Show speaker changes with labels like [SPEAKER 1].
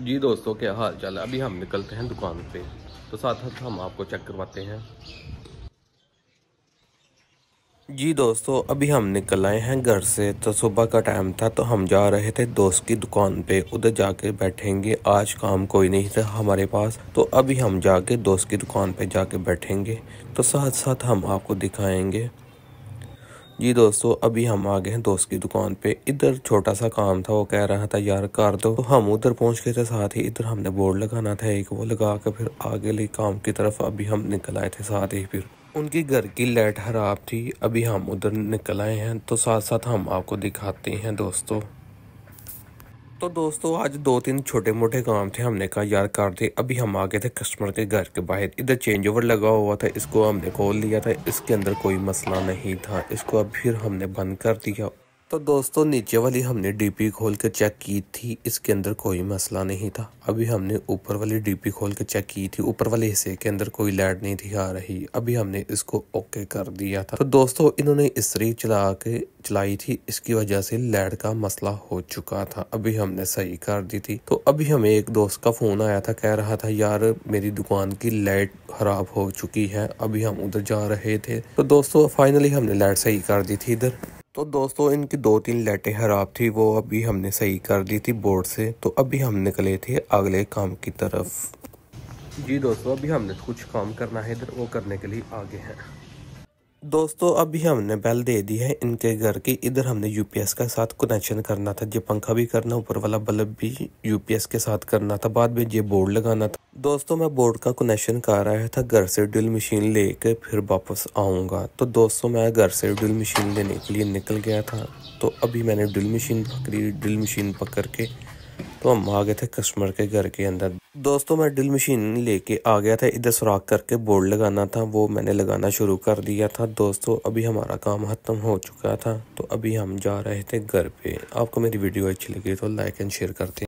[SPEAKER 1] जी दोस्तों क्या हाल चाल अभी हम निकलते हैं दुकान पे तो साथ साथ हम आपको चेक करवाते हैं जी दोस्तों अभी हम निकल आए हैं घर से तो सुबह का टाइम था तो हम जा रहे थे दोस्त की दुकान पे उधर जाके बैठेंगे आज काम कोई नहीं था हमारे पास तो अभी हम जाके दोस्त की दुकान पे जाके बैठेंगे तो साथ साथ हम आपको दिखाएंगे जी दोस्तों अभी हम आ गए हैं दोस्त की दुकान पे इधर छोटा सा काम था वो कह रहा था यार कर दो तो हम उधर पहुंच गए थे साथ ही इधर हमने बोर्ड लगाना था एक वो लगा कर फिर आगे ले काम की तरफ अभी हम निकल आए थे साथ ही फिर उनके घर की लाइट खराब थी अभी हम उधर निकल आए हैं तो साथ साथ हम आपको दिखाते हैं दोस्तों तो दोस्तों आज दो तीन छोटे मोटे काम थे हमने कहा यार कार थे अभी हम आ गए थे कस्टमर के घर के बाहर इधर चेंज ओवर लगा हुआ था इसको हमने खोल लिया था इसके अंदर कोई मसला नहीं था इसको अब फिर हमने बंद कर दिया तो दोस्तों नीचे वाली हमने डीपी खोल के चेक की थी इसके अंदर कोई मसला नहीं था अभी हमने ऊपर वाली डीपी खोल के चेक की थी ऊपर वाले हिस्से के अंदर कोई लाइट नहीं थी आ रही अभी हमने इसको ओके कर दिया था तो दोस्तों इन्होंने इस्त्री चला के चलाई थी इसकी वजह से लाइट का मसला हो चुका था अभी हमने सही कर दी थी तो अभी हमें एक दोस्त का फोन आया था कह रहा था यार मेरी दुकान की लाइट खराब हो चुकी है अभी हम उधर जा रहे थे तो दोस्तों फाइनली हमने लाइट सही कर दी थी इधर तो दोस्तों इनकी दो तीन लाइटें खराब थी वो अभी हमने सही कर दी थी बोर्ड से तो अभी हम निकले थे अगले काम की तरफ जी दोस्तों अभी हमने कुछ काम करना है इधर वो करने के लिए आगे हैं दोस्तों अभी हमने बेल दे दी है इनके घर की इधर हमने यूपीएस के साथ कनेक्शन करना था ये पंखा भी करना ऊपर वाला बल्ब भी यूपीएस के साथ करना था बाद में ये बोर्ड लगाना था दोस्तों मैं बोर्ड का कनेक्शन कर रहा था घर से ड्रिल मशीन ले कर फिर वापस आऊँगा तो दोस्तों मैं घर से ड्रिल मशीन लेने के लिए निकल गया था तो अभी मैंने ड्रिल मशीन पकड़ी ड्रिल मशीन पकड़ के तो हम आ गए थे कस्टमर के घर के अंदर दोस्तों मैं ड्रिल मशीन लेके आ गया था इधर सुराख करके बोर्ड लगाना था वो मैंने लगाना शुरू कर दिया था दोस्तों अभी हमारा काम ख़त्म हो चुका था तो अभी हम जा रहे थे घर पे आपको मेरी वीडियो अच्छी लगी तो लाइक एंड शेयर करते